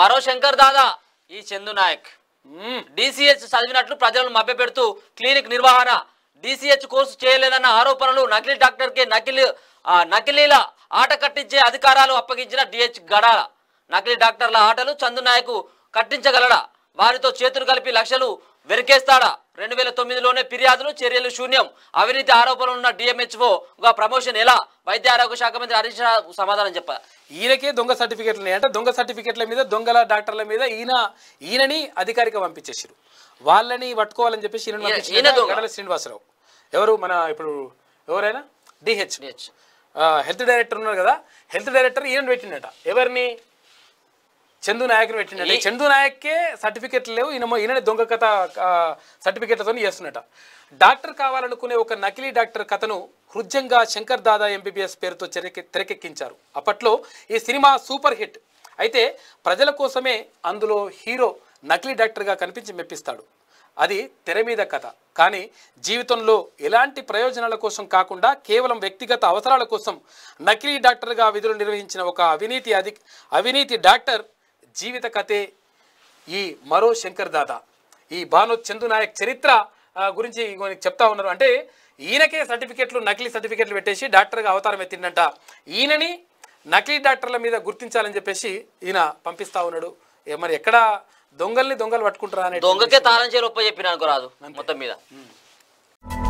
మరో శంకర్ దాదా ఈ చందు నాయక్ డిసిహెచ్ చదివినట్లు ప్రజలను మభ్యపెడుతూ క్లినిక్ నిర్వహణ డిసిహెచ్ కోర్సు చేయలేదన్న ఆరోపణలు నకిలీ డాక్టర్కి నకిలీ నకిలీల ఆట కట్టించే అధికారాలు అప్పగించిన డిహెచ్ గడాల నకిలీ డాక్టర్ల ఆటలు చందు నాయకు కట్టించగలడా వారితో చేతులు కలిపి లక్షలు వెరికేస్తాడా రెండు వేల తొమ్మిదిలోనే ఫిర్యాదులు చర్యలు శూన్యం అవినీతి ఆరోపణలు ఉన్న డిఎంహెచ్ఓ ఒక ప్రమోషన్ ఎలా వైద్య ఆరోగ్య శాఖ మంత్రి హరీష్ సమాధానం చెప్ప ఈయనకే దొంగ సర్టిఫికెట్లు ఉన్నాయి అంటే దొంగ సర్టిఫికేట్ల మీద దొంగల డాక్టర్ల మీద ఈయన ఈయనని అధికారిక పంపించేసారు వాళ్ళని పట్టుకోవాలని చెప్పేసి గడల శ్రీనివాసరావు ఎవరు మన ఇప్పుడు ఎవరైనా డిహెచ్ హెల్త్ డైరెక్టర్ ఉన్నారు కదా హెల్త్ డైరెక్టర్ ఈయన పెట్టిండట ఎవరిని చందు నాయక్ పెట్టిండే చందు నాయక్కే సర్టిఫికెట్లు లేవు ఈయన ఈయననే దొంగ కథ సర్టిఫికెట్లతో చేస్తున్నట డాక్టర్ కావాలనుకునే ఒక నకిలీ డాక్టర్ కథను హృద్యంగా శంకర్ దాదా ఎంబీబీఎస్ పేరుతో తెరకెక్కించారు అప్పట్లో ఈ సినిమా సూపర్ హిట్ అయితే ప్రజల కోసమే అందులో హీరో నకిలీ డాక్టర్గా కనిపించి మెప్పిస్తాడు అది తెర మీద కథ కానీ జీవితంలో ఎలాంటి ప్రయోజనాల కోసం కాకుండా కేవలం వ్యక్తిగత అవసరాల కోసం నకిలీ డాక్టర్గా విధులు నిర్వహించిన ఒక అవినీతి అధి అవినీతి డాక్టర్ జీవిత కథే ఈ మరో శంకర్ దాత ఈ భాను చందు నాయక్ చరిత్ర గురించి చెప్తా ఉన్నారు అంటే ఈయనకే సర్టిఫికెట్లు నకిలీ సర్టిఫికెట్లు పెట్టేసి డాక్టర్గా అవతారం ఎత్తిండట ఈయనని నకిలీ డాక్టర్ల మీద గుర్తించాలని చెప్పేసి ఈయన పంపిస్తా ఉన్నాడు మరి ఎక్కడ దొంగల్ని దొంగలు పట్టుకుంటారా దొంగకే తాళం చేరొప్ప చెప్పిన అనుకోరాదు మొత్తం మీద